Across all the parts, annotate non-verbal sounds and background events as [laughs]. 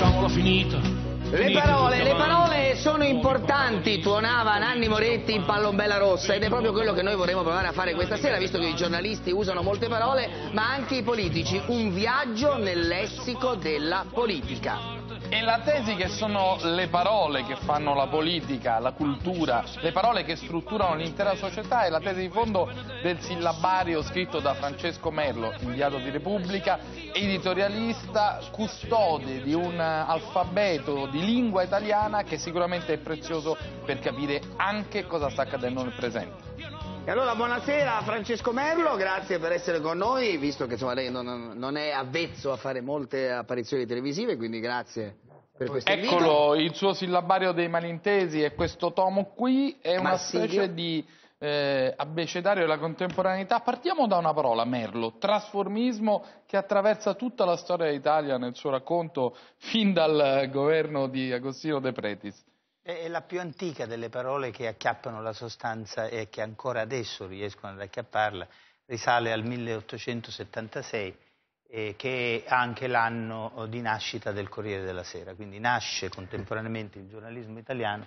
Facciamola finita. Le parole, le parole sono importanti, tuonava Nanni Moretti in Pallombella Rossa ed è proprio quello che noi vorremmo provare a fare questa sera, visto che i giornalisti usano molte parole, ma anche i politici, un viaggio nel lessico della politica. E la tesi che sono le parole che fanno la politica, la cultura, le parole che strutturano l'intera società è la tesi di fondo del sillabario scritto da Francesco Merlo, inviato di Repubblica, editorialista, custode di un alfabeto di lingua italiana che sicuramente è prezioso per capire anche cosa sta accadendo nel presente. E allora buonasera Francesco Merlo, grazie per essere con noi, visto che insomma, lei non, non è avvezzo a fare molte apparizioni televisive, quindi grazie. Eccolo, il suo sillabario dei malintesi e questo tomo qui è una Massiglio. specie di eh, abbecedario della contemporaneità. Partiamo da una parola, merlo, trasformismo che attraversa tutta la storia d'Italia nel suo racconto fin dal governo di Agostino De Pretis. È la più antica delle parole che acchiappano la sostanza e che ancora adesso riescono ad acchiapparla, risale al 1876, eh, che è anche l'anno di nascita del Corriere della Sera, quindi nasce contemporaneamente il giornalismo italiano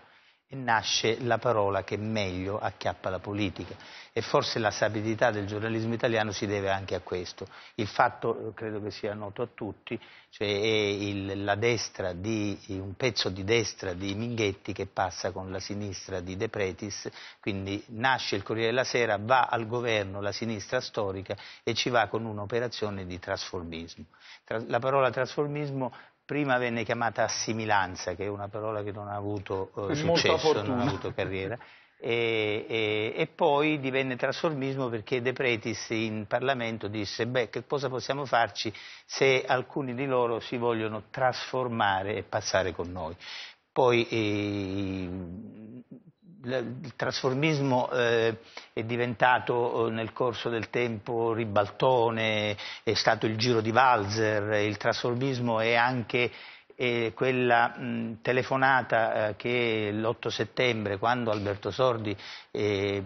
e nasce la parola che meglio acchiappa la politica e forse la stabilità del giornalismo italiano si deve anche a questo. Il fatto, eh, credo che sia noto a tutti, cioè è il, la destra di, un pezzo di destra di Minghetti che passa con la sinistra di De Pretis, quindi nasce il Corriere della Sera, va al governo la sinistra storica e ci va con un'operazione di trasformismo. la parola trasformismo prima venne chiamata assimilanza, che è una parola che non ha avuto eh, successo, non ha avuto [laughs] carriera, e, e, e, poi divenne trasformismo perché De Pretis in Parlamento disse beh che cosa possiamo farci se alcuni di loro si vogliono trasformare e passare con noi. Poi eh, il trasformismo eh, è diventato eh, nel corso del tempo ribaltone, è stato il giro di Walzer, il trasformismo è anche eh, quella mh, telefonata eh, che l'8 settembre, quando Alberto Sordi eh,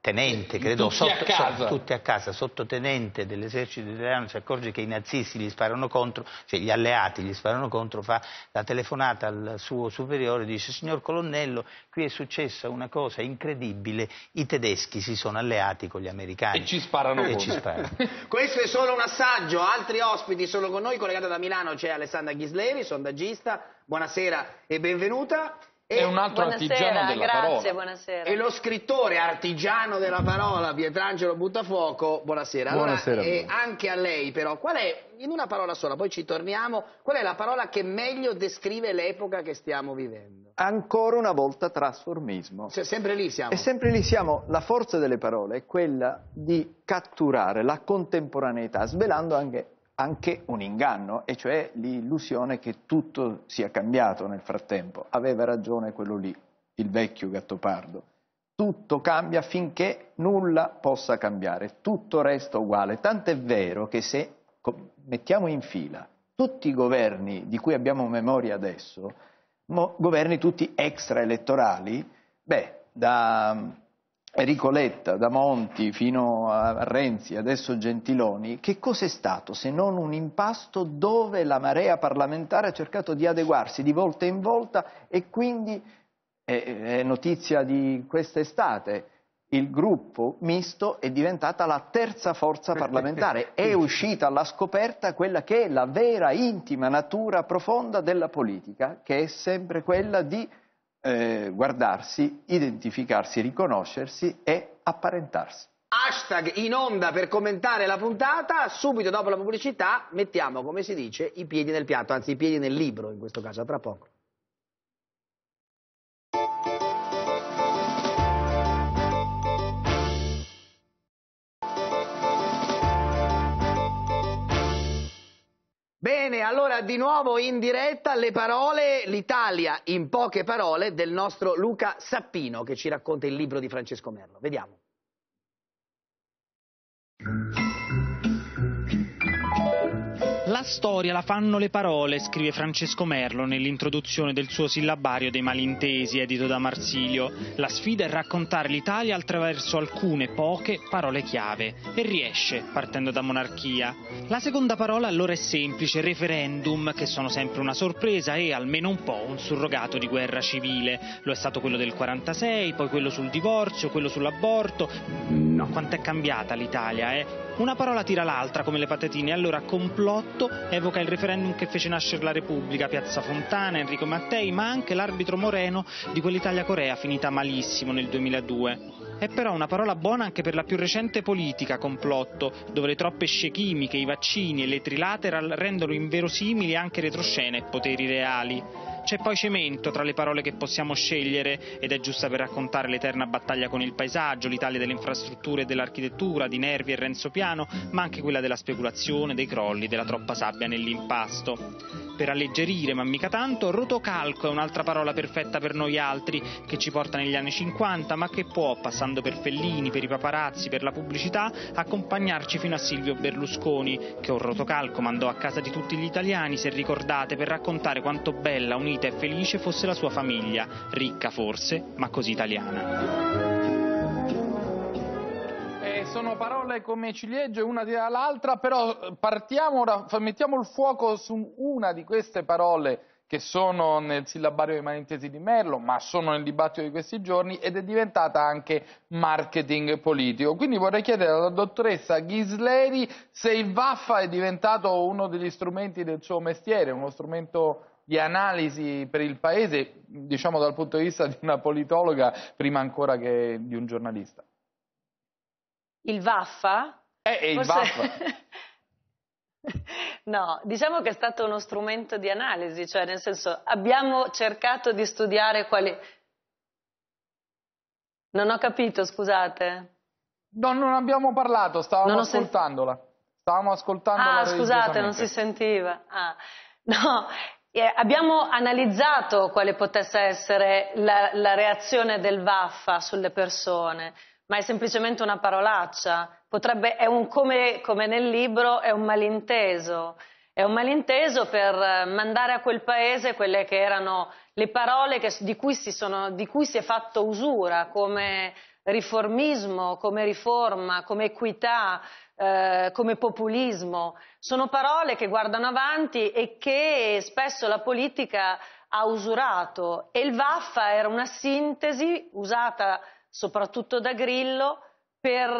tenente, credo, tutti, sotto, a casa. Sotto, tutti a casa, sottotenente dell'esercito italiano, si accorge che i nazisti gli sparano contro, cioè gli alleati gli sparano contro, fa la telefonata al suo superiore e dice signor colonnello, qui è successa una cosa incredibile, i tedeschi si sono alleati con gli americani. E ci sparano e ci sparano. [laughs] Questo è solo un assaggio, altri ospiti sono con noi, collegato da Milano c'è Alessandra Ghisleri, sondaggista, buonasera e benvenuta è un altro artigiano della grazie, parola. Buonasera. E lo scrittore artigiano della parola, Pietrangelo Buttafuoco, buonasera. buonasera allora, buonasera. Eh, anche a lei però, qual è, in una parola sola, poi ci torniamo, qual è la parola che meglio descrive l'epoca che stiamo vivendo? Ancora una volta trasformismo. Cioè, sempre lì siamo. E sempre lì siamo. La forza delle parole è quella di catturare la contemporaneità, svelando anche anche un inganno, e cioè l'illusione che tutto sia cambiato nel frattempo. Aveva ragione quello lì, il vecchio Gattopardo. Tutto cambia finché nulla possa cambiare, tutto resta uguale. Tant'è vero che se mettiamo in fila tutti i governi di cui abbiamo memoria adesso, governi tutti extraelettorali, beh, da Enrico Letta, da Monti fino a Renzi, adesso Gentiloni, che cos'è stato se non un impasto dove la marea parlamentare ha cercato di adeguarsi di volta in volta e quindi, è, eh, eh, è notizia di quest'estate, il gruppo misto è diventata la terza forza parlamentare, è [laughs] uscita alla scoperta quella che è la vera intima natura profonda della politica, che è sempre quella di eh, guardarsi, identificarsi, riconoscersi e apparentarsi. Hashtag in onda per commentare la puntata, subito dopo la pubblicità mettiamo, come si dice, i piedi nel piatto, anzi i piedi nel libro in questo caso, tra poco. allora di nuovo in diretta le parole, l'Italia in poche parole del nostro Luca Sappino che ci racconta il libro di Francesco Merlo. Vediamo. La storia la fanno le parole, scrive Francesco Merlo nell'introduzione del suo sillabario dei malintesi, edito da Marsilio. La sfida è raccontare l'Italia attraverso alcune poche parole chiave e riesce, partendo da monarchia. La seconda parola allora è semplice, referendum, che sono sempre una sorpresa e almeno un po' un surrogato di guerra civile. Lo è stato quello del 46, poi quello sul divorzio, quello sull'aborto. No. Quanto è cambiata l'Italia, eh? Una parola tira l'altra, come le patatine. Allora, complotto evoca il referendum che fece nascere la Repubblica, Piazza Fontana, Enrico Mattei, ma anche l'arbitro Moreno di quell'Italia-Corea finita malissimo nel 2002. È però una parola buona anche per la più recente politica complotto, dove le troppe scie chimiche, i vaccini e le trilateral rendono inverosimili anche retroscene e poteri reali. C'è poi cemento tra le parole che possiamo scegliere ed è giusta per raccontare l'eterna battaglia con il paesaggio, l'Italia delle infrastrutture e dell'architettura, di Nervi e Renzo Piano, ma anche quella della speculazione, dei crolli, della troppa sabbia nell'impasto per alleggerire, ma mica tanto, rotocalco è un'altra parola perfetta per noi altri, che ci porta negli anni 50, ma che può, passando per Fellini, per i paparazzi, per la pubblicità, accompagnarci fino a Silvio Berlusconi, che un rotocalco mandò a casa di tutti gli italiani, se ricordate, per raccontare quanto bella, unita e felice fosse la sua famiglia, ricca forse, ma così italiana sono parole come ciliegie una tira l'altra, però eh, partiamo mettiamo il fuoco su una di queste parole che sono nel sillabario dei malintesi di Merlo, ma sono nel dibattito di questi giorni ed è diventata anche marketing politico. Quindi vorrei chiedere alla dottoressa Ghisleri se il Vaffa è diventato uno degli strumenti del suo mestiere, uno strumento di analisi per il Paese, diciamo dal punto di vista di una politologa prima ancora che di un giornalista. Il Vaffa? Eh, eh, il Forse... Vaffa. [laughs] no, diciamo che è stato uno strumento di analisi, cioè nel senso abbiamo cercato di studiare quali... Non ho capito, scusate. No, non abbiamo parlato, stavamo non ascoltandola. Sen... Stavamo ascoltandola. Ah, scusate, non si sentiva. Ah. No, eh, abbiamo analizzato quale potesse essere la, la reazione del Vaffa sulle persone ma è semplicemente una parolaccia, Potrebbe, è un, come, come nel libro, è un malinteso. È un malinteso per eh, mandare a quel paese quelle che erano le parole che, di, cui sono, di, cui si è fatto usura, come riformismo, come riforma, come equità, eh, come populismo. Sono parole che guardano avanti e che spesso la politica ha usurato e il Vaffa era una sintesi usata soprattutto da Grillo, per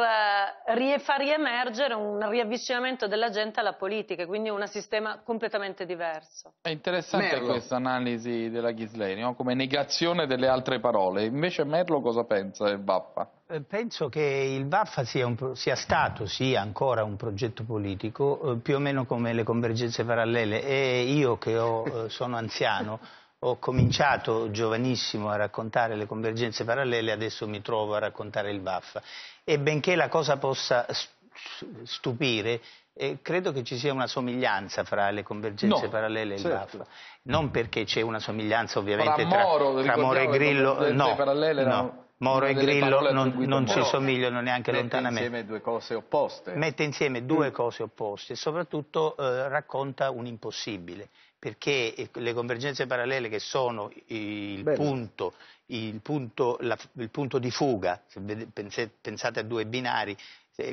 eh, far riemergere un riavvicinamento della gente alla politica, quindi un sistema completamente diverso. È interessante Merlo. questa analisi della Ghislaini, no? come negazione delle altre parole. Invece Merlo cosa pensa del Vaffa? Eh, penso che il Vaffa sia, un, sia stato, sia ancora un progetto politico, eh, più o meno come le convergenze parallele. E io che ho, sono anziano... [laughs] ho cominciato giovanissimo a raccontare le convergenze parallele, adesso mi trovo a raccontare il Baffa. E benché la cosa possa stupire, eh, credo che ci sia una somiglianza fra le convergenze no, parallele e il certo. Non perché c'è una somiglianza ovviamente fra, Moro, tra, Moro e Grillo, no, erano... no. Moro e Grillo non, non ci somigliano neanche mette lontanamente. Mette insieme due cose opposte. Mette insieme due mm. cose opposte e soprattutto eh, racconta un impossibile perché eh, le convergenze parallele che sono il punto, il, punto, la, il punto, di fuga, se pensate a due binari,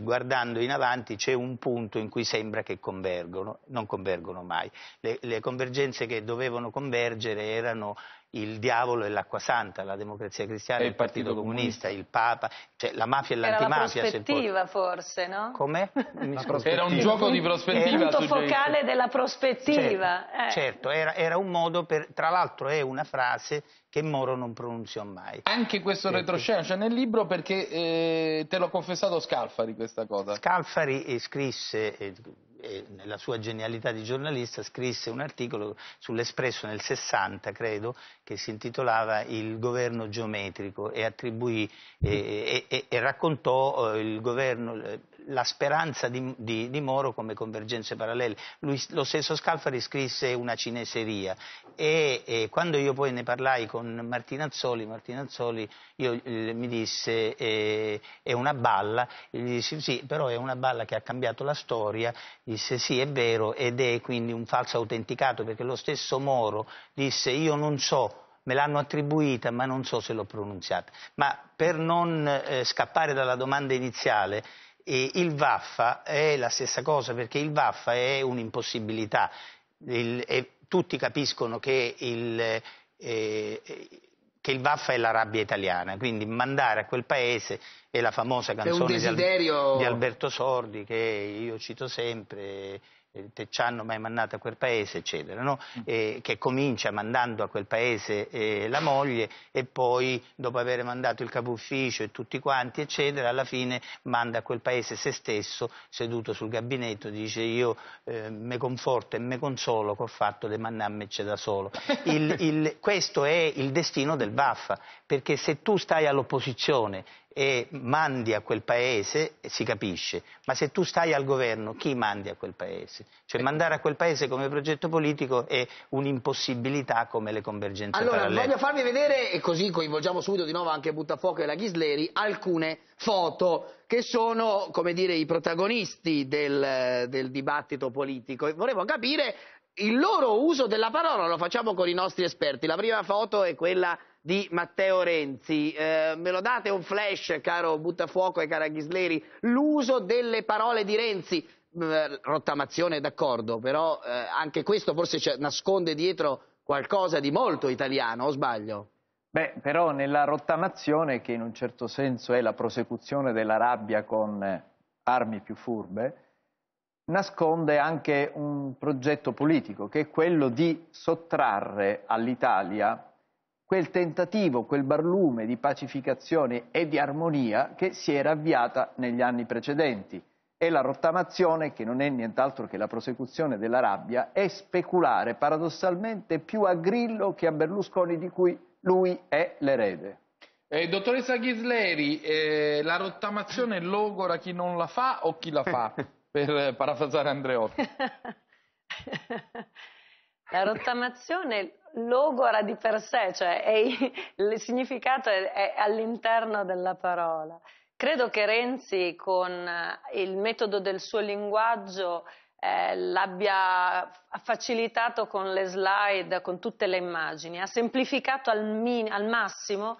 guardando in avanti c'è un punto in cui sembra che convergono, non convergono mai. Le, le convergenze che dovevano convergere erano il diavolo e l'acqua santa, la democrazia cristiana e il Partito, Partito Comunista, Comunista, il Papa, cioè la mafia e l'antimafia. Era una prospettiva forse, no? Come? [laughs] Era un gioco di prospettiva. Il punto focale della prospettiva. Certo, eh. certo era, era, un modo per, tra l'altro è una frase che Moro non pronunziò mai. Anche questo certo. retroscena c'è cioè nel libro perché eh, te l'ho confessato Scalfari questa cosa. Scalfari eh, scrisse... Eh, nella sua genialità di giornalista, scrisse un articolo sull'Espresso nel 60, credo, che si intitolava Il governo geometrico e, attribuì, e, e, e raccontò eh, il governo eh, la speranza di, di, di, Moro come convergenze parallele. Lui, lo stesso Scalfari scrisse una cineseria e, e, quando io poi ne parlai con Martinazzoli, Azzoli io, eh, mi disse eh, è una balla, e gli disse sì, però è una balla che ha cambiato la storia, disse sì è vero ed è quindi un falso autenticato perché lo stesso Moro disse io non so me l'hanno attribuita ma non so se l'ho pronunziata. Ma per non eh, scappare dalla domanda iniziale, e il Vaffa è la stessa cosa perché il Vaffa è un'impossibilità. e tutti capiscono che il, eh, che il Vaffa è la rabbia italiana, quindi mandare a quel paese è la famosa canzone desiderio... di, Alberto Sordi che io cito sempre. Eh, te ci hanno mai mandato a quel paese, eccetera, no? eh, che comincia mandando a quel paese eh, la moglie e poi dopo aver mandato il capo ufficio e tutti quanti, eccetera, alla fine manda a quel paese se stesso, seduto sul gabinetto, dice io eh, mi conforto e mi consolo col fatto di mandarmi da solo. [laughs] Il, il, questo è il destino del Baffa, perché se tu stai all'opposizione e mandi a quel paese, si capisce, ma se tu stai al governo, chi mandi a quel paese? Cioè mandare a quel paese come progetto politico è un'impossibilità come le convergenze allora, parallele. Allora, voglio farvi vedere, e così coinvolgiamo subito di nuovo anche Buttafuoco e la Ghisleri, alcune foto che sono, come dire, i protagonisti del, del dibattito politico. E volevo capire il loro uso della parola, lo facciamo con i nostri esperti. La prima foto è quella di Matteo Renzi. Eh, me lo date un flash, caro Buttafuoco e cara Ghisleri, l'uso delle parole di Renzi. Mm, eh, rottamazione d'accordo, però eh, anche questo forse nasconde dietro qualcosa di molto italiano, o sbaglio? Beh, però nella rottamazione, che in un certo senso è la prosecuzione della rabbia con eh, armi più furbe, nasconde anche un progetto politico, che è quello di sottrarre all'Italia quel tentativo, quel barlume di pacificazione e di armonia che si era avviata negli anni precedenti. E la rottamazione, che non è nient'altro che la prosecuzione della rabbia, è speculare paradossalmente più a Grillo che a Berlusconi di cui lui è l'erede. Eh, dottoressa Ghisleri, eh, la rottamazione logora chi non la fa o chi la fa? [laughs] per eh, parafrasare Andreotti. [laughs] La rottamazione logora di per sé, cioè è, il significato è, è all'interno della parola. Credo che Renzi con eh, il metodo del suo linguaggio eh, l'abbia facilitato con le slide, con tutte le immagini, ha semplificato al, min- al, massimo,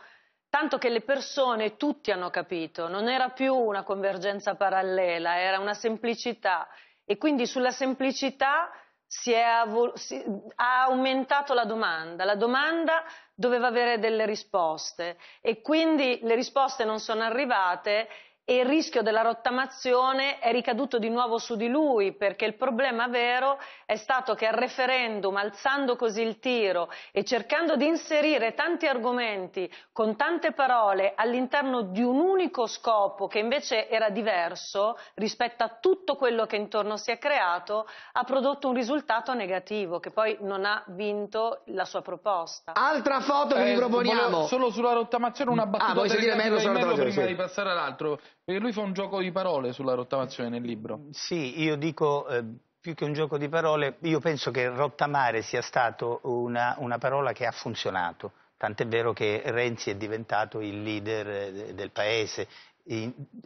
tanto che le persone tutti hanno capito, non era più una convergenza parallela, era una semplicità e quindi sulla semplicità si è si, ha aumentato la domanda, la domanda doveva avere delle risposte e quindi le risposte non sono arrivate e il rischio della rottamazione è ricaduto di nuovo su di lui perché il problema vero è stato che al referendum, alzando così il tiro e cercando di inserire tanti argomenti con tante parole all'interno di un unico scopo che invece era diverso rispetto a tutto quello che intorno si è creato, ha prodotto un risultato negativo che poi non ha vinto la sua proposta. Altra foto che eh, vi proponiamo. Solo sulla rottamazione una ah, battuta ah, prima di passare all'altro. Perché lui fa un gioco di parole sulla rottamazione nel libro. Sì, io dico eh, più che un gioco di parole, io penso che rottamare sia stata una, una, parola che ha funzionato. Tant'è vero che Renzi è diventato il leader eh, del paese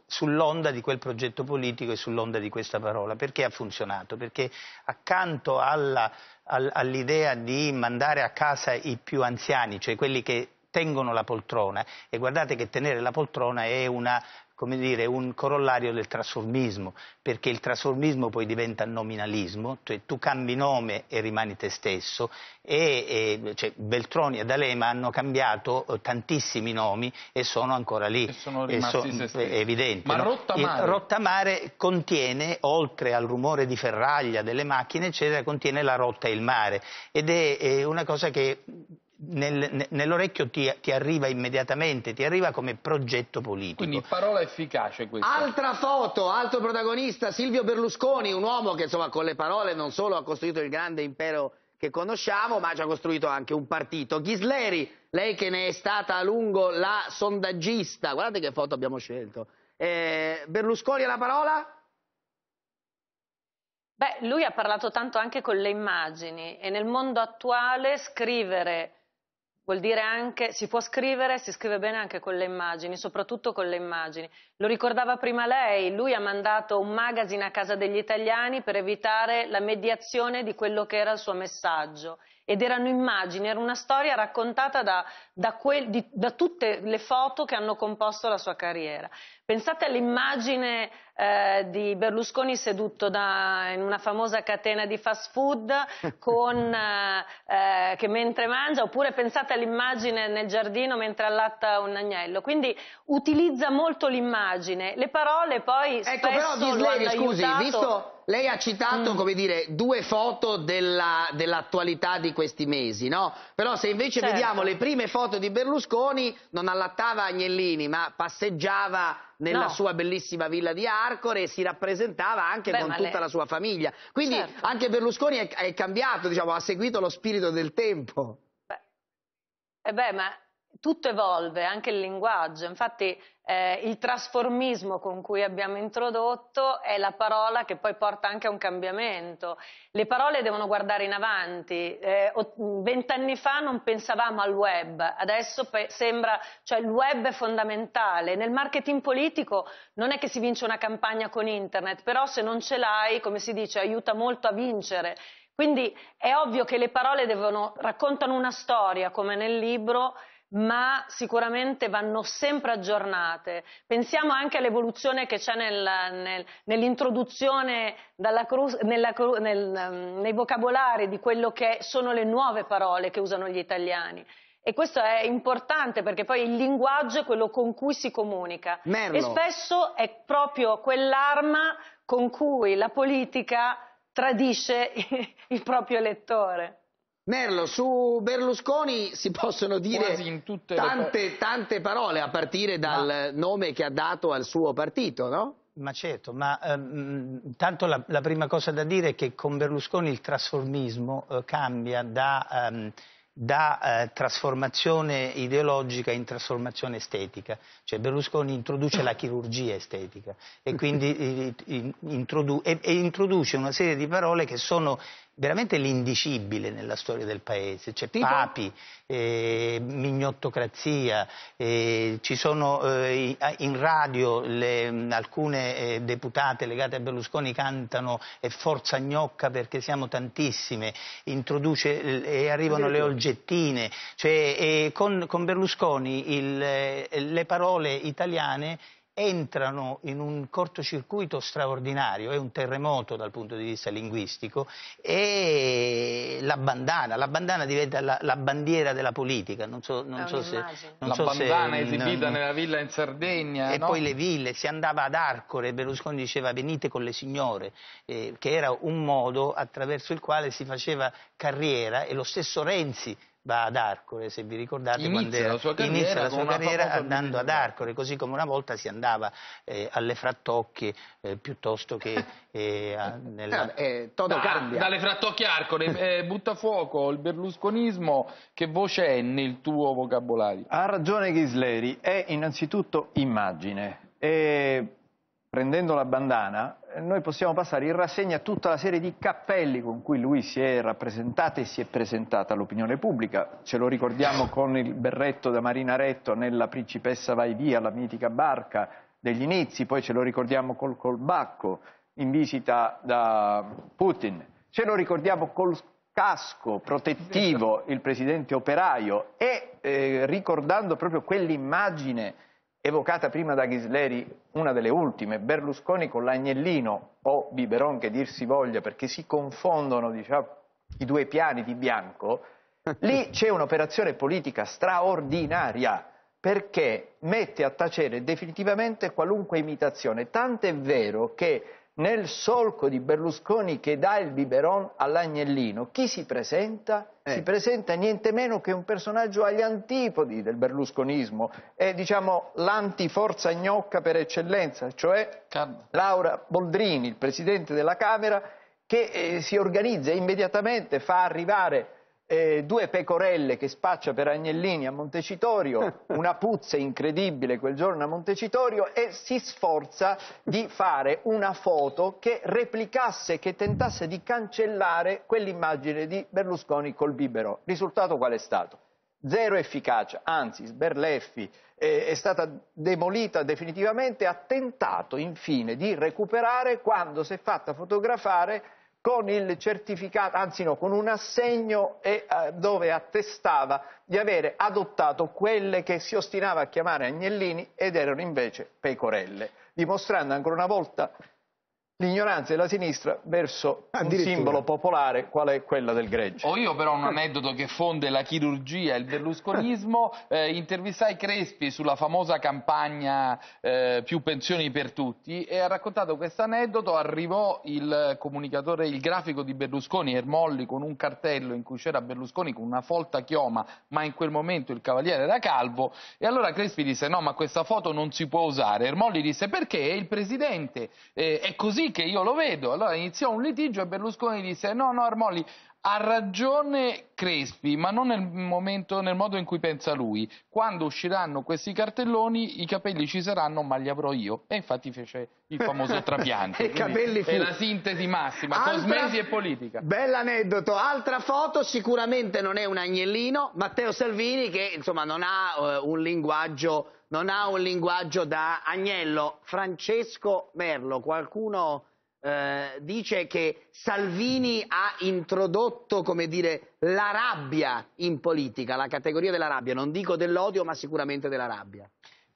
sull'onda di quel progetto politico e sull'onda di questa parola. Perché ha funzionato? Perché accanto alla, all, all'idea di mandare a casa i più anziani, cioè quelli che tengono la poltrona e guardate che tenere la poltrona è una come dire, un corollario del trasformismo, perché il trasformismo poi diventa nominalismo, cioè tu cambi nome e rimani te stesso, e, e cioè, Beltroni e D'Alema hanno cambiato eh, tantissimi nomi e sono ancora lì. E sono rimasti e so, se mm, stessi. Evidente, Ma no? Rottamare... Rottamare contiene, oltre al rumore di ferraglia, delle macchine, eccetera, contiene la rotta e il mare, ed è, è una cosa che nel, nell'orecchio ti, ti, arriva immediatamente, ti arriva come progetto politico. Quindi parola efficace questa. Altra foto, altro protagonista, Silvio Berlusconi, un uomo che insomma con le parole non solo ha costruito il grande impero che conosciamo, ma ci ha costruito anche un partito. Ghisleri, lei che ne è stata a lungo la sondaggista, guardate che foto abbiamo scelto. Eh, Berlusconi ha la parola? Beh, lui ha parlato tanto anche con le immagini e nel mondo attuale scrivere Vuol dire anche, si può scrivere, si scrive bene anche con le immagini, soprattutto con le immagini. Lo ricordava prima lei, lui ha mandato un magazine a casa degli italiani per evitare la mediazione di quello che era il suo messaggio. Ed erano immagini, era una storia raccontata da, da, quel, di, da tutte le foto che hanno composto la sua carriera. Pensate all'immagine eh, di Berlusconi seduto da, in una famosa catena di fast food [laughs] con, eh, eh, che mentre mangia, oppure pensate all'immagine nel giardino mentre allatta un agnello. Quindi utilizza molto l'immagine. Le parole poi ecco, spesso però, Disleri, scusi, aiutato... visto... Lei ha citato, mm. dire, due foto della, dell'attualità di questi mesi, no? Però se invece certo. vediamo le prime foto di Berlusconi, non allattava agnellini, ma passeggiava nella no. sua bellissima villa di Arcore e si rappresentava anche Beh, con tutta lei... la sua famiglia. Quindi certo. anche Berlusconi è, è cambiato, diciamo, ha seguito lo spirito del tempo. Beh, eh ma tutto evolve, anche il linguaggio. Infatti eh, il trasformismo con cui abbiamo introdotto è la parola che poi porta anche a un cambiamento. Le parole devono guardare in avanti. Eh, vent'anni eh, fa non pensavamo al web, adesso pe- sembra, cioè il web è fondamentale. Nel marketing politico non è che si vince una campagna con internet, però se non ce l'hai, come si dice, aiuta molto a vincere. Quindi è ovvio che le parole devono, raccontano una storia, come nel libro, ma sicuramente vanno sempre aggiornate. Pensiamo anche all'evoluzione che c'è nel, nel, nell'introduzione cru, nella, nel, ehm, nei vocabolari di quello che sono le nuove parole che usano gli italiani. E questo è importante perché poi il linguaggio è quello con cui si comunica Merlo. e spesso è proprio quell'arma con cui la politica tradisce [laughs] il proprio elettore. Merlo, su Berlusconi si possono dire tante, le... tante, parole, a partire dal ma... nome che ha dato al suo partito, no? Ma certo, ma ehm, tanto la, la, prima cosa da dire è che con Berlusconi il trasformismo eh, cambia da... Ehm, da eh, trasformazione ideologica in trasformazione estetica, cioè Berlusconi introduce la chirurgia estetica e quindi introdu e, e introduce una serie di parole che sono veramente l'indicibile nella storia del paese. C'è tipo? Papi, eh, mignottocrazia, eh, ci sono eh, in radio le, alcune eh, deputate legate a Berlusconi cantano e forza gnocca perché siamo tantissime, introduce eh, e arrivano le olgettine, cioè, eh, con, con, Berlusconi il, le parole italiane entrano in un cortocircuito straordinario, è un terremoto dal punto di vista linguistico e la bandana, la bandana diventa la, la bandiera della politica, non so, non so se... Non la so bandana se, esibita non, nella villa in Sardegna. E no? poi le ville, si andava ad Arcore, Berlusconi diceva venite con le signore, eh, che era un modo attraverso il quale si faceva carriera e lo stesso Renzi va ad Arcore, se vi ricordate, inizia la sua carriera, la sua carriera andando ad Arcore, così come una volta si andava eh, alle frattocchie eh, piuttosto che [laughs] eh, a, nella... Ah, eh, da, cambia. Dalle frattocchie Arcore, eh, [laughs] butta fuoco il berlusconismo, che voce è nel tuo vocabolario? Ha ragione Ghisleri, è innanzitutto immagine e prendendo la bandana noi possiamo passare in rassegna tutta la serie di cappelli con cui lui si è rappresentato e si è presentata all'opinione pubblica. Ce lo ricordiamo con il berretto da Marina Retto nella Principessa Vai Via, la mitica barca degli inizi, poi ce lo ricordiamo col colbacco in visita da Putin, ce lo ricordiamo col casco protettivo il presidente operaio e eh, ricordando proprio quell'immagine evocata prima da Ghisleri, una delle ultime, Berlusconi con l'agnellino o biberon che dir si voglia perché si confondono diciamo, i due piani di bianco, [laughs] lì c'è un'operazione politica straordinaria perché mette a tacere definitivamente qualunque imitazione, tant'è vero che nel solco di Berlusconi che dà il biberon all'agnellino, chi si presenta? Eh. Si presenta niente meno che un personaggio agli antipodi del berlusconismo, è diciamo l'antiforza gnocca per eccellenza, cioè Calma. Laura Boldrini, il presidente della Camera, che eh, si organizza immediatamente, fa arrivare eh, due pecorelle che spaccia per agnellini a Montecitorio, [laughs] una puzza incredibile quel giorno a Montecitorio e si sforza di fare una foto che replicasse, che tentasse di cancellare quell'immagine di Berlusconi col bibero. Risultato qual è stato? Zero efficacia, anzi Sberleffi eh, è stata demolita definitivamente, ha tentato infine di recuperare quando si è fatta fotografare con il certificato, anzi no, con un assegno e, eh, dove attestava di avere adottato quelle che si ostinava a chiamare agnellini ed erano invece pecorelle, dimostrando ancora una volta l'ignoranza della sinistra verso ah, un simbolo popolare qual è quella del greggio. Ho io però un aneddoto che fonde la chirurgia e il berlusconismo, [laughs] eh, intervistai Crespi sulla famosa campagna eh, più pensioni per tutti e ha raccontato questo aneddoto, arrivò il comunicatore, il grafico di Berlusconi, Ermolli, con un cartello in cui c'era Berlusconi con una folta chioma, ma in quel momento il cavaliere era calvo e allora Crespi disse no ma questa foto non si può usare, Ermolli disse perché È il presidente eh, è così che io lo vedo. Allora iniziò un litigio e Berlusconi disse no, no Armolli, ha ragione Crespi, ma non nel, momento, nel modo in cui pensa lui. Quando usciranno questi cartelloni, i capelli ci saranno, ma li avrò io. E infatti fece il famoso [laughs] trapianto. e capelli fu... È la sintesi massima, Altra... cosmesi e politica. Bell'aneddoto. Altra foto, sicuramente non è un agnellino, Matteo Salvini che insomma non ha uh, un linguaggio non ha un linguaggio da agnello. Francesco Merlo, qualcuno eh, dice che Salvini ha introdotto, come dire, la rabbia in politica, la categoria della rabbia, non dico dell'odio, ma sicuramente della rabbia.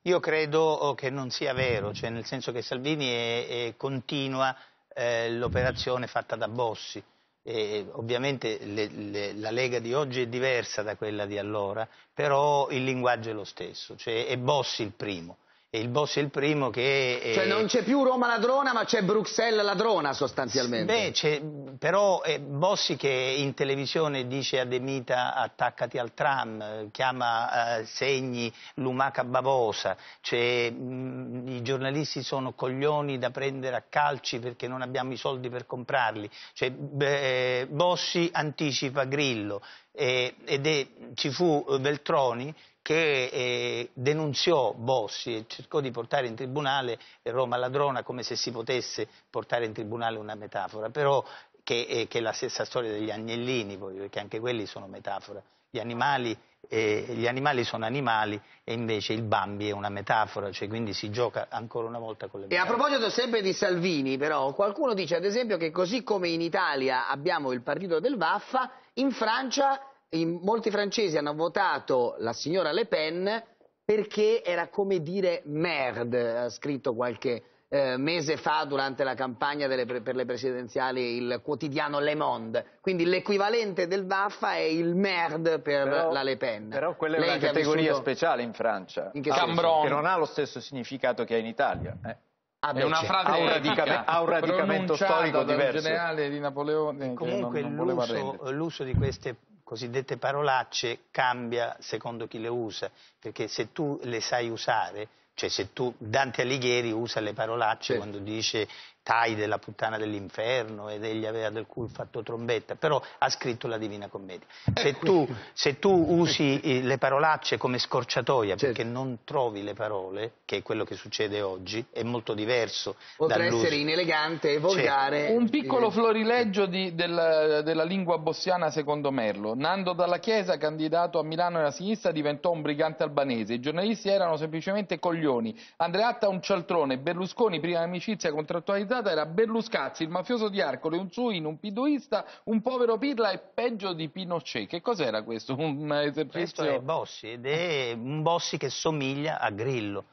Io credo oh, che non sia vero, cioè nel senso che Salvini è, è continua eh, l'operazione fatta da Bossi. E ovviamente le, le, la Lega di oggi è diversa da quella di allora, però il linguaggio è lo stesso, cioè è Bossi il primo il boss è il primo che... È... Eh, cioè non c'è più Roma ladrona ma c'è Bruxelles ladrona sostanzialmente. Beh, però è eh, Bossi che in televisione dice a De Mita attaccati al tram, eh, chiama eh, Segni lumaca bavosa, cioè, mh, mm, i giornalisti sono coglioni da prendere a calci perché non abbiamo i soldi per comprarli. Cioè, beh, Bossi anticipa Grillo eh, ed è, ci fu Veltroni che eh, denunziò Bossi e cercò di portare in tribunale Roma ladrona come se si potesse portare in tribunale una metafora, però che, eh, che è la stessa storia degli agnellini, perché anche quelli sono metafora. Gli animali, eh, gli animali, sono animali e invece il Bambi è una metafora, cioè quindi si gioca ancora una volta con le metafore. E a proposito sempre di Salvini, però, qualcuno dice ad esempio che così come in Italia abbiamo il partito del Vaffa, in Francia in, molti francesi hanno votato la signora Le Pen perché era come dire merde, ha scritto qualche eh, mese fa durante la campagna delle, per le presidenziali il quotidiano Le Monde. Quindi l'equivalente del Vaffa è il merde per però, la Le Pen. Però quella è Lei una categoria vissuto... speciale in Francia, in che, che, non ha lo stesso significato che ha in Italia. Eh. Ah, è una frase ha un, radica- ha un radicamento storico diverso. generale di Napoleone. Comunque l'uso di queste cosiddette parolacce cambia secondo chi le usa, perché se tu le sai usare, cioè se tu, Dante Alighieri usa le parolacce sì. quando dice Tai della puttana dell'inferno ed egli aveva del cui fatto trombetta, però ha scritto la Divina Commedia. Eh, se tu, se tu usi eh, le parolacce come scorciatoia certo. perché non trovi le parole, che è quello che succede oggi, è molto diverso. Potrà essere inelegante e volgare. Certo. Un piccolo eh, florileggio di, della, della lingua bossiana secondo Merlo. Nando Dalla Chiesa, candidato a Milano nella sinistra, diventò un brigante albanese. I giornalisti erano semplicemente coglioni. Andreatta un cialtrone, Berlusconi prima amicizia contrattualizzata organizzata era Berluscazzi, il mafioso di Arcole, un Suin, un piduista, un povero Pirla e peggio di Pinochet. Che cos'era questo? Un esercizio? Questo è Bossi ed è un Bossi che somiglia a Grillo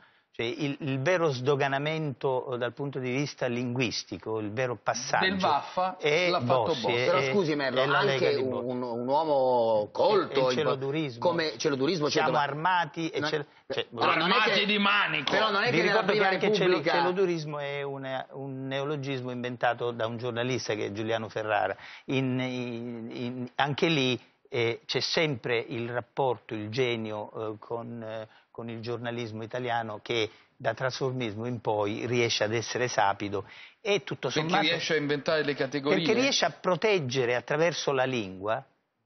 invece il, il, vero sdoganamento eh, dal punto di vista linguistico, il vero passaggio. Del Baffa è l'ha fatto Bossi. Bossi. Però scusi Merlo, anche un, un, uomo colto. E, celodurismo. Come celodurismo. Siamo armati e cel... cioè, allora, armati che, di manico. Però non è Vi che nella prima che Repubblica... celodurismo è un, un, neologismo inventato da un giornalista che è Giuliano Ferrara. In, in, anche lì eh, c'è sempre il rapporto, il genio eh, con... Eh, con il giornalismo italiano che da trasformismo in poi riesce ad essere sapido e tutto sommato... Perché riesce a inventare le categorie? Perché riesce a proteggere attraverso la lingua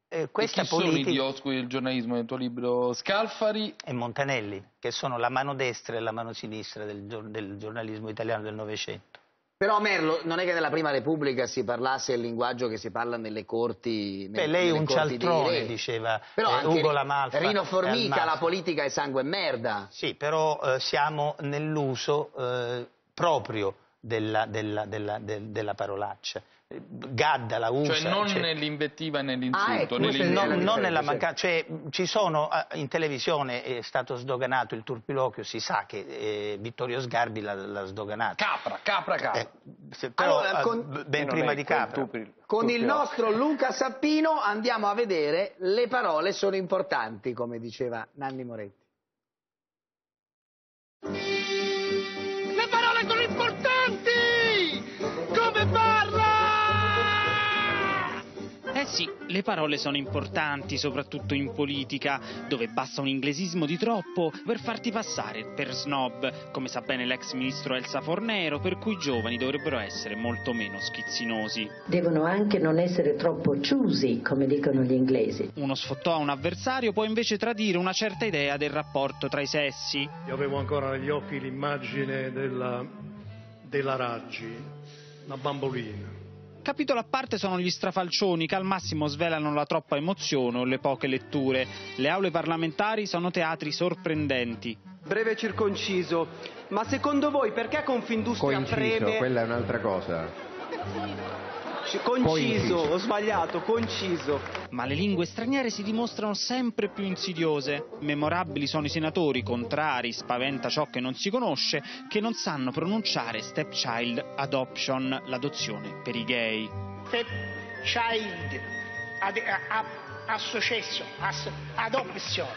eh, questa chi politica... sono i dioscuri del giornalismo nel tuo libro? Scalfari e Montanelli, che sono la mano destra e la mano sinistra del, del giornalismo italiano del Novecento. Però Merlo, non è che nella prima repubblica si parlasse il linguaggio che si parla nelle corti... Beh, nelle, lei è un cialtrone, diceva però eh, Ugo Lamalfa. Rino Formica, la politica è sangue e merda. Sì, però eh, siamo nell'uso eh, proprio della, della, della, della parolaccia gadda la cioè, usa. Cioè non cioè... nell'invettiva e nell'insulto. Ah, ecco, Non, non nella mancanza, cioè, ci sono, ah, in televisione è stato sdoganato il turpiloquio, si sa che eh, Vittorio Sgarbi l'ha, sdoganato. Capra, capra, capra. Eh, se, però, allora, ah, con... ben prima di capra. Turpil... Con il nostro Luca Sappino andiamo a vedere le parole sono importanti, come diceva Nanni Moretti. Sì, le parole sono importanti, soprattutto in politica, dove basta un inglesismo di troppo per farti passare per snob, come sa bene l'ex ministro Elsa Fornero, per cui i giovani dovrebbero essere molto meno schizzinosi. Devono anche non essere troppo chiusi, come dicono gli inglesi. Uno sfottò a un avversario può invece tradire una certa idea del rapporto tra i sessi. Io avevo ancora negli occhi l'immagine della, della Raggi, una bambolina Capitolo a parte sono gli strafalcioni che al massimo svelano la troppa emozione o le poche letture. Le aule parlamentari sono teatri sorprendenti. Breve circonciso, ma secondo voi perché Confindustria Coinciso, preme... quella è un'altra cosa. [laughs] conciso, ho sbagliato, conciso. Ma le lingue straniere si dimostrano sempre più insidiose. Memorabili sono i senatori, contrari, spaventa ciò che non si conosce, che non sanno pronunciare stepchild adoption, l'adozione per i gay. Stepchild ad, association, as, adoption.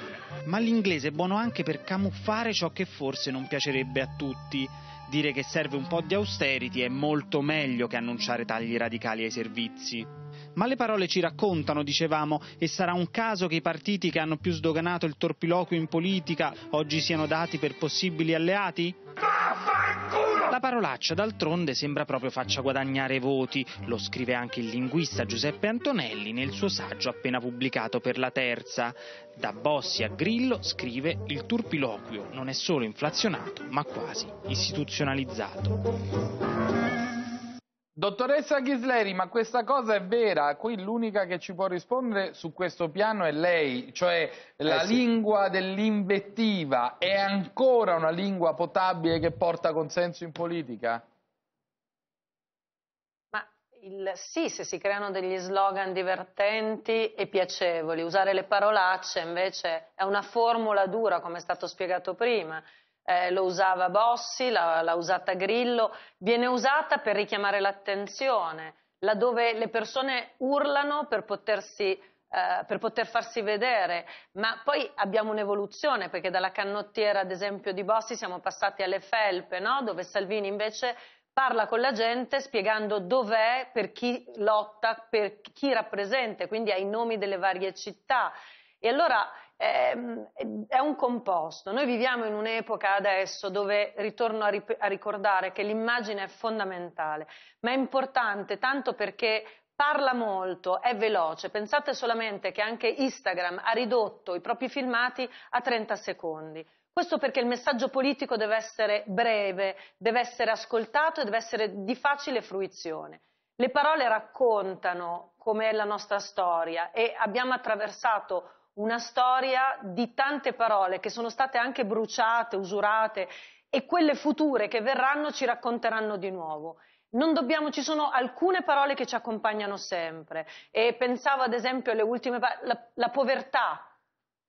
Ma l'inglese è buono anche per camuffare ciò che forse non piacerebbe a tutti Dire che serve un po' di austerity è molto meglio che annunciare tagli radicali ai servizi. Ma le parole ci raccontano, dicevamo, e sarà un caso che i partiti che hanno più sdoganato il torpiloquio in politica oggi siano dati per possibili alleati? Vaffanculo! La parolaccia d'altronde sembra proprio faccia guadagnare voti, lo scrive anche il linguista Giuseppe Antonelli nel suo saggio appena pubblicato per la terza. Da Bossi a Grillo scrive il turpiloquio non è solo inflazionato ma quasi istituzionalizzato. Dottoressa Ghisleri, ma questa cosa è vera? Qui l'unica che ci può rispondere su questo piano è lei, cioè la eh sì. lingua dell'invettiva è ancora una lingua potabile che porta consenso in politica? Ma il, sì, se si creano degli slogan divertenti e piacevoli, usare le parolacce invece è una formula dura, come è stato spiegato prima eh, lo usava Bossi, l'ha, l'ha usata Grillo, viene usata per richiamare l'attenzione, laddove le persone urlano per potersi Uh, per poter farsi vedere, ma poi abbiamo un'evoluzione perché dalla canottiera, ad esempio, di Bossi siamo passati alle felpe, no? dove Salvini invece parla con la gente spiegando dov'è, per chi lotta, per chi rappresenta, quindi ai nomi delle varie città. E allora Ehm, è, un composto. Noi viviamo in un'epoca adesso dove ritorno a, rip- a ricordare che l'immagine è fondamentale, ma è importante tanto perché parla molto, è veloce. Pensate solamente che anche Instagram ha ridotto i propri filmati a 30 secondi. Questo perché il messaggio politico deve essere breve, deve essere ascoltato e deve essere di facile fruizione. Le parole raccontano com'è la nostra storia e abbiamo attraversato una storia di tante parole che sono state anche bruciate, usurate e quelle future che verranno ci racconteranno di nuovo. Non Dobbiamo, ci sono alcune parole che ci accompagnano sempre e pensavo ad esempio alle ultime parole, la, la povertà,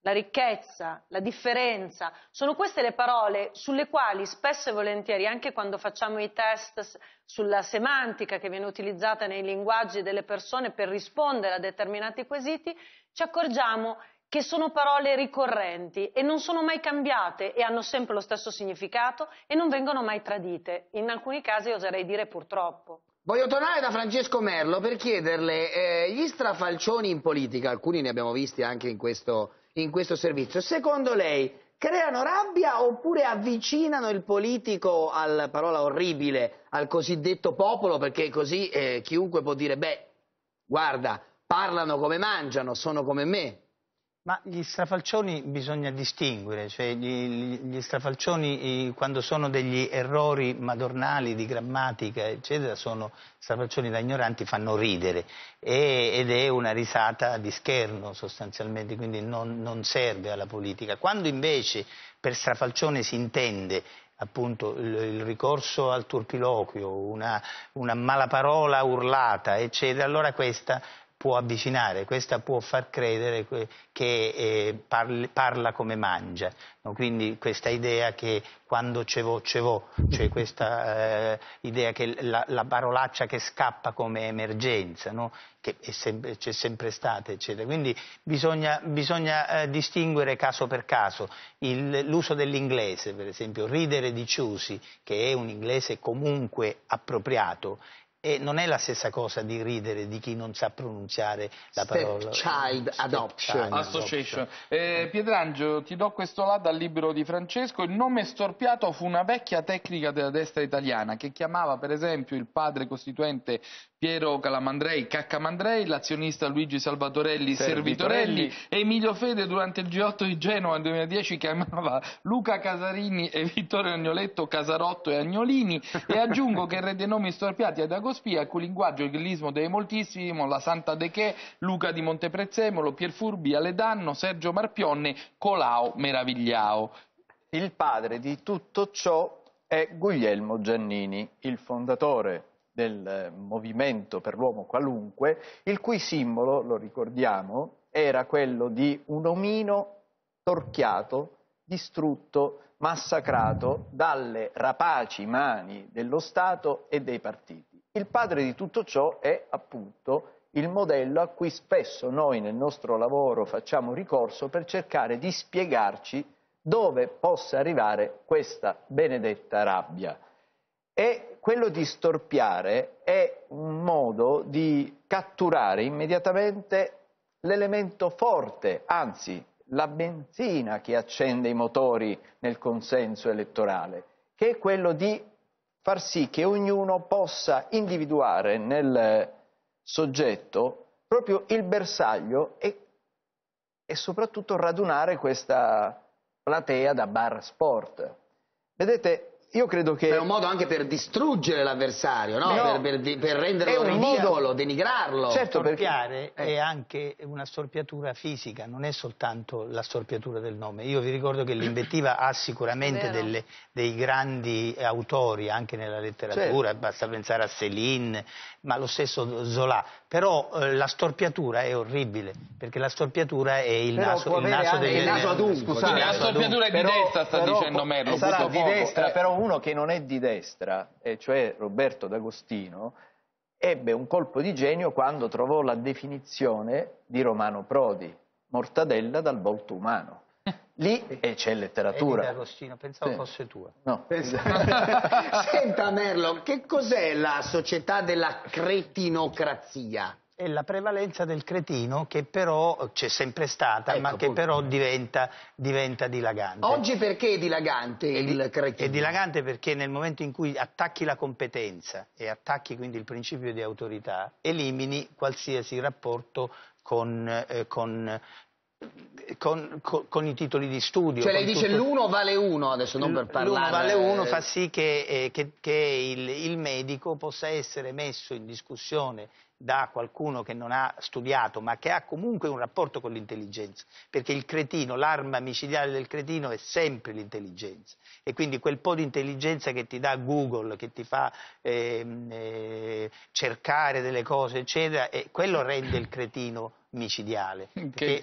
la ricchezza, la differenza, sono queste le parole sulle quali spesso e volentieri, anche quando facciamo i test sulla semantica che viene utilizzata nei linguaggi delle persone per rispondere a determinati quesiti, ci accorgiamo che sono parole ricorrenti e non sono mai cambiate e hanno sempre lo stesso significato e non vengono mai tradite. In alcuni casi oserei dire purtroppo. Voglio tornare da Francesco Merlo per chiederle eh, gli strafalcioni in politica, alcuni ne abbiamo visti anche in questo, in questo servizio, secondo lei creano rabbia oppure avvicinano il politico alla parola orribile, al cosiddetto popolo, perché così eh, chiunque può dire, beh, guarda, parlano come mangiano, sono come me. Ma gli strafalcioni bisogna distinguere, cioè gli, gli strafalcioni quando sono degli errori madornali di grammatica eccetera sono strafalcioni da ignoranti, fanno ridere e, ed è una risata di scherno sostanzialmente, quindi non, non serve alla politica. Quando invece per strafalcione si intende appunto il, il, ricorso al turpiloquio, una, una parola urlata, eccetera, allora questa può avvicinare, questa può far credere che eh, parla come mangia. Quindi questa idea che quando ce vo, ce vo, cioè questa eh, idea che la, la, parolaccia che scappa come emergenza, no? che c'è sempre stata, eccetera. Quindi bisogna, bisogna eh, distinguere caso per caso l'uso dell'inglese, per esempio, ridere di Ciusi, che è un inglese comunque appropriato, e non è la stessa cosa di ridere di chi non sa pronunciare la Step parola. Child Step Adoption. Child Association. Eh, Pietrangelo, ti do questo là dal libro di Francesco. Il nome storpiato fu una vecchia tecnica della destra italiana che chiamava per esempio il padre costituente Piero Calamandrei, Caccamandrei, l'azionista Luigi Salvatorelli, Servitorelli, Servitorelli e Emilio Fede durante il G8 di Genova nel 2010 chiamava Luca Casarini e Vittorio Agnoletto Casarotto e Agnolini e aggiungo che re dei nomi storpiati ad Agospia, cui linguaggio il grillismo dei moltissimo, la Santa De Che, Luca di Monteprezzemolo, Pier Furbi, Aledanno, Sergio Marpionne, Colau Meravigliao. Il padre di tutto ciò è Guglielmo Giannini, il fondatore del eh, movimento per l'uomo qualunque, il cui simbolo, lo ricordiamo, era quello di un omino torchiato, distrutto, massacrato dalle rapaci mani dello Stato e dei partiti. Il padre di tutto ciò è appunto il modello a cui spesso noi nel nostro lavoro facciamo ricorso per cercare di spiegarci dove possa arrivare questa benedetta rabbia. E quello di storpiare è un modo di catturare immediatamente l'elemento forte, anzi la benzina che accende i motori nel consenso elettorale, che è quello di far sì che ognuno possa individuare nel soggetto proprio il bersaglio e, e soprattutto radunare questa platea da bar sport. Vedete, io credo che... È un modo anche per distruggere l'avversario, no? no. Per, per, per, renderlo ridicolo, modo... denigrarlo. Certo, perché... è eh. anche una storpiatura fisica, non è soltanto la storpiatura del nome. Io vi ricordo che l'invettiva ha sicuramente delle, dei grandi autori anche nella letteratura, certo. basta pensare a Céline, ma lo stesso Zola. Però eh, la storpiatura è orribile, perché la storpiatura è il però naso, il naso, delle... il naso adulto. Scusate, la storpiatura è di destra, sta però, dicendo Merlo. Sarà di destra, eh. però uno che non è di destra, e cioè Roberto D'Agostino, ebbe un colpo di genio quando trovò la definizione di Romano Prodi, mortadella dal volto umano. Eh. Lì eh, c'è letteratura. Vedi, eh, D'Agostino, pensavo sì. fosse tua. No. [laughs] Senta Merlo, che cos'è la società della cretinocrazia? è la prevalenza del cretino che però c'è sempre stata, ecco, ma che però diventa, diventa, dilagante. Oggi perché è dilagante è il cretino? È dilagante perché nel momento in cui attacchi la competenza e attacchi quindi il principio di autorità, elimini qualsiasi rapporto con, eh, con con, con, i titoli di studio. Cioè lei dice tutto... l'uno vale uno adesso, non per parlare. L'uno vale uno fa sì che, eh, che, che il, il, medico possa essere messo in discussione da qualcuno che non ha studiato ma che ha comunque un rapporto con l'intelligenza, perché il cretino, l'arma micidiale del cretino è sempre l'intelligenza e quindi quel po' di intelligenza che ti dà Google, che ti fa eh, eh, cercare delle cose, eccetera, eh, quello rende il cretino micidiale. [laughs] Perché,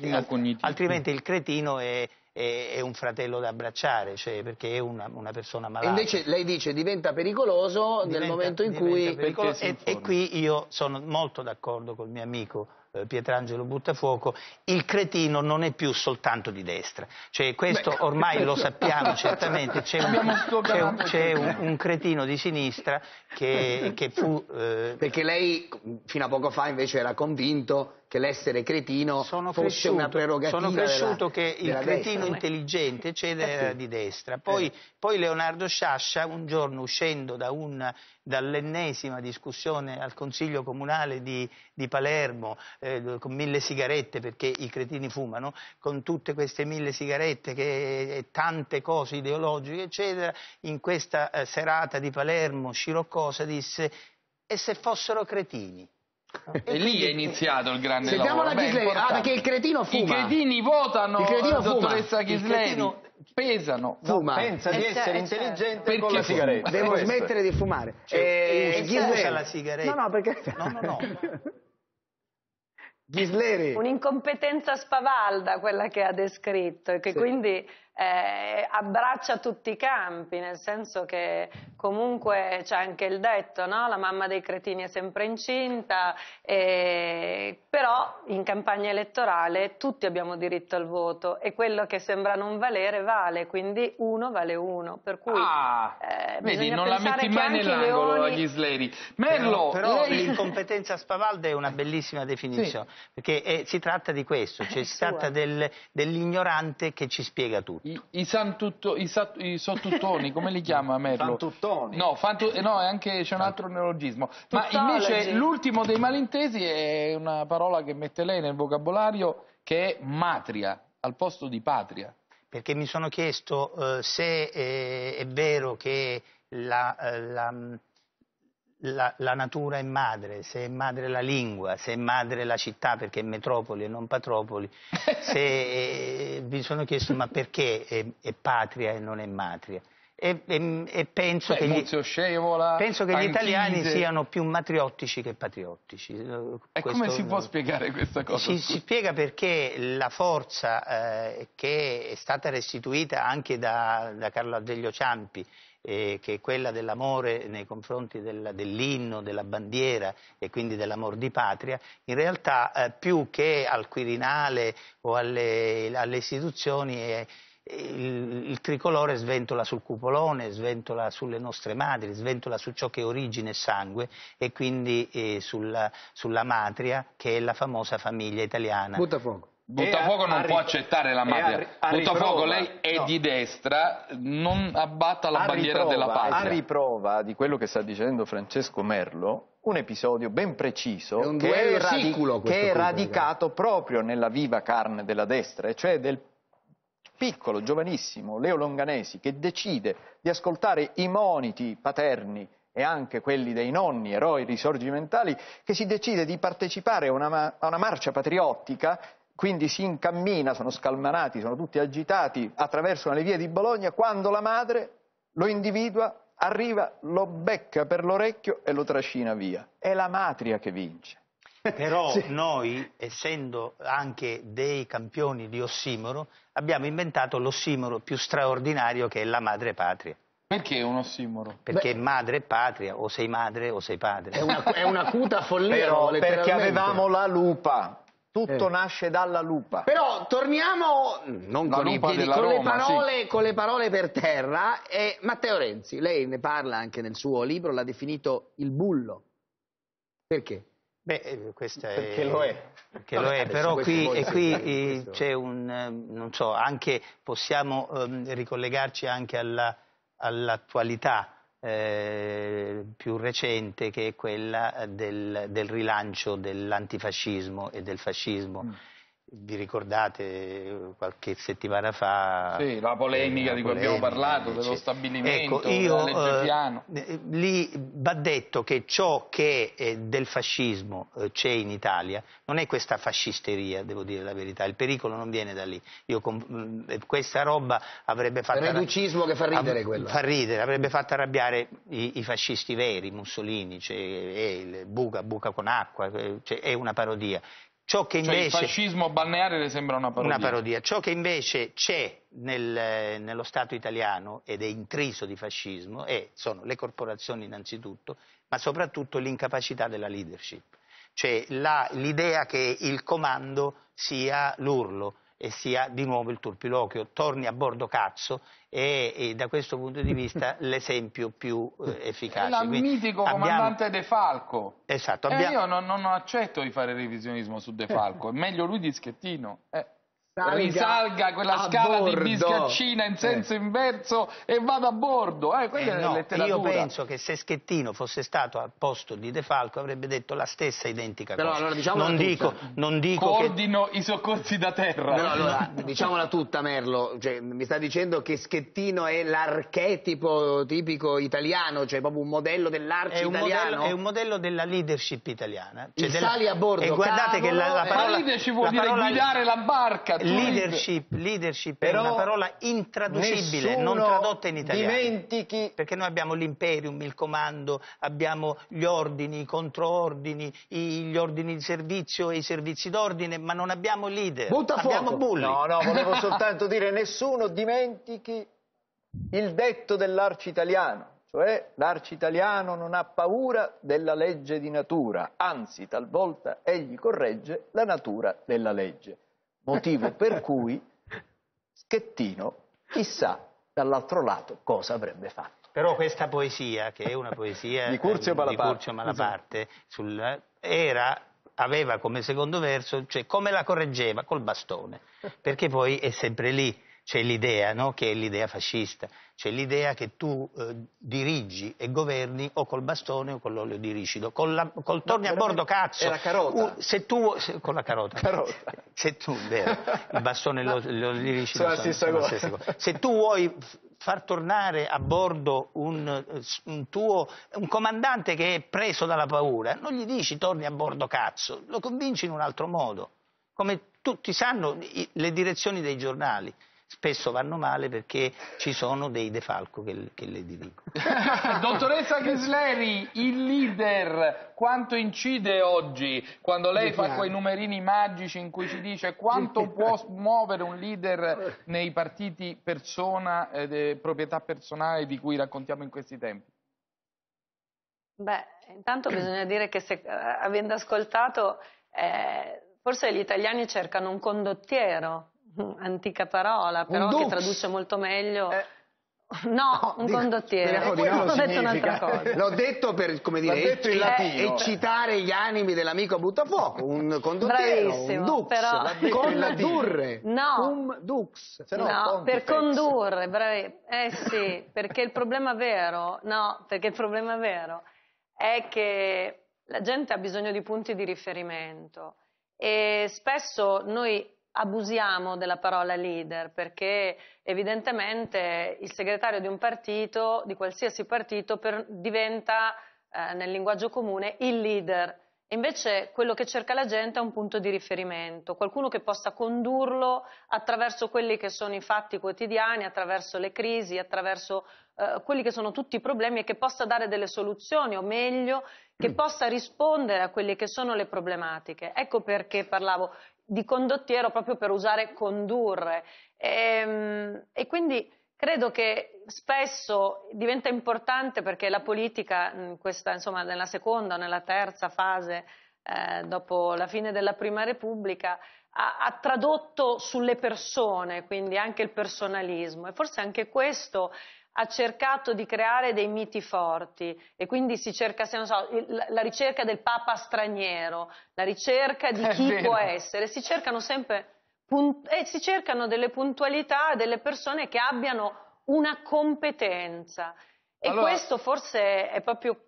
altrimenti il cretino è, è, è, un fratello da abbracciare, cioè, perché è una, una, persona malata. invece lei dice diventa pericoloso diventa, nel momento in cui... E, e qui io sono molto d'accordo col mio amico eh, Pietrangelo Buttafuoco, il cretino non è più soltanto di destra. Cioè, questo Beh, ormai lo [laughs] sappiamo certamente, c'è, un, c'è, un, c'è cioè. un, un, cretino di sinistra che, che fu... Eh... Perché lei fino a poco fa invece era convinto che l'essere cretino sono fosse cresciuto, una prerogativa Sono cresciuto della, che il cretino destra. Eh. intelligente c'era eh sì. di destra. Poi, eh. poi, Leonardo Sciascia, un giorno uscendo da dall'ennesima discussione al Consiglio Comunale di, di Palermo eh, con mille sigarette, perché i cretini fumano, con tutte queste mille sigarette che, e tante cose ideologiche, eccetera, in questa eh, serata di Palermo sciroccosa disse «E se fossero cretini?» Ecco. E lì è iniziato il grande Sentiamo lavoro. Sentiamo la Chisleri, ah, perché il cretino fuma. I cretini votano, il cretino dottoressa Chisleri. Pesano, fuma. No, pensa di eh, essere eh, intelligente perché certo. con la sigaretta. Devo Questo. smettere di fumare. Cioè, e eh, Ghisleri. la sigaretta. No, no, perché... No, no, no. Ghisleri. Un'incompetenza spavalda quella che ha descritto e che sì. quindi eh, abbraccia tutti i campi, nel senso che comunque c'è anche il detto, no? la mamma dei cretini è sempre incinta, eh, però in campagna elettorale tutti abbiamo diritto al voto e quello che sembra non valere vale, quindi uno vale uno, per cui ah, eh, vedi, non la metti mai nell'angolo leoni... agli sleri. Merlo, però, però lei... l'incompetenza spavalda è una bellissima definizione, sì. perché eh, si tratta di questo, cioè si tratta del, dell'ignorante che ci spiega tutto. I, i, santutto, i, sat, i sottuttoni, come li chiama Merlo? Fantuttoni. No, fantu, eh, no anche, c'è un altro neologismo. Tuttologi. Ma invece l'ultimo dei malintesi è una parola che mette lei nel vocabolario che è matria, al posto di patria. Perché mi sono chiesto eh, se eh, è vero che la, eh, la la, la, natura è madre, se è madre la lingua, se è madre la città perché è metropoli e non patropoli, [laughs] se, eh, mi sono chiesto ma perché è, è, patria e non è matria. E, e, e penso, Beh, che gli, scevola, penso, che gli, italiani siano più matriottici che patriottici. Eh, e Questo, come si può spiegare questa cosa? Si, si spiega perché la forza eh, che è stata restituita anche da, da Carlo Azeglio Ciampi eh, che è quella dell'amore nei confronti del, dell'inno, della bandiera e quindi dell'amor di patria, in realtà eh, più che al Quirinale o alle, alle istituzioni eh, il, il, tricolore sventola sul cupolone, sventola sulle nostre madri, sventola su ciò che è origine e sangue e quindi eh, sulla, sulla matria che è la famosa famiglia italiana. Buttafogo. Buttafuoco non può accettare la mafia. Buttafuoco lei è no. di destra, non abbatta la bandiera riprova, della patria. A riprova di quello che sta dicendo Francesco Merlo, un episodio ben preciso è che, è, radi che è radicato proprio nella viva carne della destra, cioè del piccolo, giovanissimo Leo Longanesi che decide di ascoltare i moniti paterni e anche quelli dei nonni, eroi risorgimentali, che si decide di partecipare a una, a una marcia patriottica quindi si incammina, sono scalmanati, sono tutti agitati, attraversano le vie di Bologna quando la madre lo individua, arriva, lo becca per l'orecchio e lo trascina via. È la matria che vince. Però sì. noi, essendo anche dei campioni di ossimoro, abbiamo inventato l'ossimoro più straordinario che è la madre patria. Perché un ossimoro? Perché Beh. madre e patria, o sei madre o sei padre. È, una, è un'acuta follia. Però, perché avevamo la lupa, tutto eh. nasce dalla lupa. Però torniamo non con, i piedi, con, Roma, le parole, sì. con, le parole, per terra. E Matteo Renzi, lei ne parla anche nel suo libro, l'ha definito il bullo. Perché? Beh, eh, questo è... Perché lo è. Perché no, lo è, però qui, qui eh, c'è un... Eh, non so, anche possiamo um, ricollegarci anche all'attualità. Eh, più recente che è quella del, del rilancio dell'antifascismo e del fascismo. Mm vi ricordate eh, qualche settimana fa? Sì, la polemica eh, la di cui polemica, abbiamo parlato, dello stabilimento, ecco, io, legge eh, piano. Eh, lì va detto che ciò che eh, del fascismo eh, c'è in Italia non è questa fascisteria, devo dire la verità, il pericolo non viene da lì. Io, mm, questa roba avrebbe fatto... Il reducismo che fa ridere quello. Fa ridere, avrebbe fatto arrabbiare i, i fascisti veri, Mussolini, cioè, Buca, Buca con acqua, cioè, è una parodia. Ciò che invece, cioè il fascismo balneare le sembra una parodia. Una parodia. Ciò che invece c'è nel, nello Stato italiano ed è intriso di fascismo è, sono le corporazioni innanzitutto, ma soprattutto l'incapacità della leadership. Cioè l'idea che il comando sia l'urlo, e sia di nuovo il turpiloquio, torni a bordo cazzo e, e da questo punto di vista [laughs] l'esempio più eh, efficace. È il mitico abbiamo... comandante De Falco. Esatto. Abbiamo... Eh, io non, non, accetto di fare revisionismo su De Falco, è meglio lui di Schettino. Eh risalga quella scala bordo. di biscaccina in eh. senso eh. inverso e vada a bordo. Eh, eh no, io penso che se Schettino fosse stato al posto di De Falco avrebbe detto la stessa identica Però, cosa. Allora, diciamo non, dico, non, dico, Coordino che... i soccorsi da terra. Però, allora, diciamola tutta Merlo, cioè, mi sta dicendo che Schettino è l'archetipo tipico italiano, cioè proprio un modello dell'arte italiano? Modello, è un modello della leadership italiana. Cioè della... a bordo, e eh, guardate cavolo, che la, la parola... La leadership vuol la dire guidare la barca, leadership, leadership è una parola intraducibile, non tradotta in italiano. Dimentichi. Perché noi abbiamo l'imperium, il comando, abbiamo gli ordini, i controordini, gli ordini di servizio e i servizi d'ordine, ma non abbiamo leader. Butta abbiamo fuoco. bulli. No, no, volevo [laughs] soltanto dire nessuno dimentichi il detto dell'arci italiano cioè l'arci italiano non ha paura della legge di natura, anzi talvolta egli corregge la natura della legge. Motivo per cui Schettino, chissà dall'altro lato cosa avrebbe fatto. Però questa poesia, che è una poesia di Curzio eh, Malaparte, di Curzio Malaparte sul, era aveva come secondo verso, cioè come la correggeva col bastone, perché poi è sempre lì c'è l'idea no? che è l'idea fascista, c'è l'idea che tu eh, dirigi e governi o col bastone o con l'olio di ricido, col, la, col torni a bordo cazzo. E la carota. Uh, se tu, se, con la carota. [laughs] carota. Se tu, vero, il bastone e l'olio di ricido sono, sono, sono la stessa cosa. Se tu vuoi far tornare a bordo un, un, tuo un comandante che è preso dalla paura, non gli dici torni a bordo cazzo, lo convinci in un altro modo, come tutti sanno le direzioni dei giornali spesso vanno male perché ci sono dei defalco che, che le dirigono. [laughs] [laughs] Dottoressa Ghisleri, il leader quanto incide oggi quando lei fa quei numerini magici in cui ci dice quanto può muovere un leader nei partiti persona, eh, proprietà personale di cui raccontiamo in questi tempi? Beh, intanto bisogna dire che se, eh, avendo ascoltato, eh, forse gli italiani cercano un condottiero [laughs] antica parola, però che traduce molto meglio. Eh. No, un dico, condottiere. Eh, [laughs] ho detto L'ho detto per, come dire, detto eh, eccitare gli animi dell'amico a buttafuoco. Un condottiero, Bravissimo, un dux, però... condurre. No. Um dux. no, no per fezze. condurre, bravi. Eh sì, perché il problema vero, no, perché il problema vero è che la gente ha bisogno di punti di riferimento e spesso noi abusiamo della parola leader perché evidentemente il segretario di un partito, di qualsiasi partito, per, diventa eh, nel linguaggio comune il leader. Invece quello che cerca la gente è un punto di riferimento, qualcuno che possa condurlo attraverso quelli che sono i fatti quotidiani, attraverso le crisi, attraverso eh, quelli che sono tutti i problemi e che possa dare delle soluzioni o meglio che possa rispondere a quelle che sono le problematiche. Ecco perché parlavo di condottiero proprio per usare condurre. E, ehm, e, quindi credo che spesso diventa importante perché la politica, questa, insomma, nella seconda o nella terza fase, eh, dopo la fine della Prima Repubblica, ha, ha, tradotto sulle persone, quindi anche il personalismo. E forse anche questo ha cercato di creare dei miti forti e quindi si cerca, se non so, la ricerca del papa straniero, la ricerca di chi può essere, si cercano sempre punt- eh, si cercano delle puntualità, delle persone che abbiano una competenza e allora, questo forse è proprio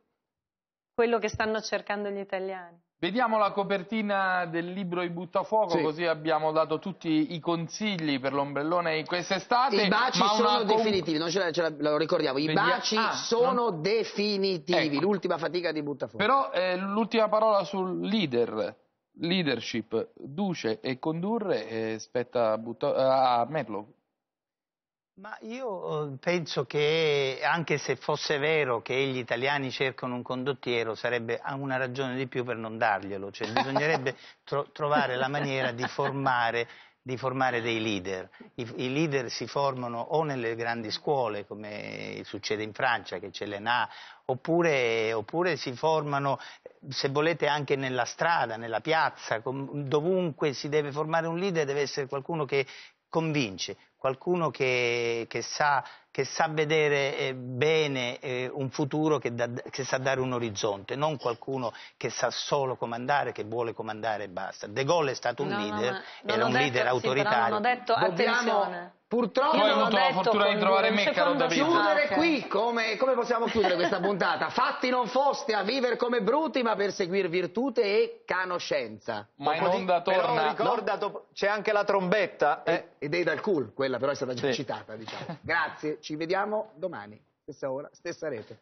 quello che stanno cercando gli italiani. Vediamo la copertina del libro I Buttafuoco, sì. così abbiamo dato tutti i consigli per l'ombrellone in quest'estate. I baci sono definitivi, non ce la, ce la, lo ricordiamo, i Vedi... baci ah, sono non... definitivi, ecco. l'ultima fatica di Buttafuoco. Però eh, l'ultima parola sul leader, leadership, duce e condurre eh, spetta a, Butta... Eh, a Merlo. Ma io eh, penso che anche se fosse vero che gli italiani cercano un condottiero, sarebbe una ragione di più per non darglielo, cioè [laughs] bisognerebbe tro trovare la maniera di formare di formare dei leader. I, I, leader si formano o nelle grandi scuole, come succede in Francia, che c'è l'ENA, oppure, oppure, si formano, se volete, anche nella strada, nella piazza, dovunque si deve formare un leader deve essere qualcuno che, convince, qualcuno che, che, sa, che sa, vedere eh, bene eh, un futuro, che, da, che, sa dare un orizzonte, non qualcuno che sa solo comandare, che vuole comandare e basta. De Gaulle è stato un no, leader, no, era un detto, leader autoritario. Sì, detto, Dobbiamo, attenzione. Purtroppo Poi ho avuto la fortuna di trovare me, caro Davide. Chiudere okay. qui, come, come, possiamo chiudere questa [laughs] puntata? Fatti non foste a vivere come bruti, ma per seguire virtute e canoscenza. Ma in onda torna. ricorda, no? c'è anche la trombetta. Eh. Ed è dal cool, quella però è stata già sì. citata, diciamo. Grazie, ci vediamo domani, stessa ora, stessa rete.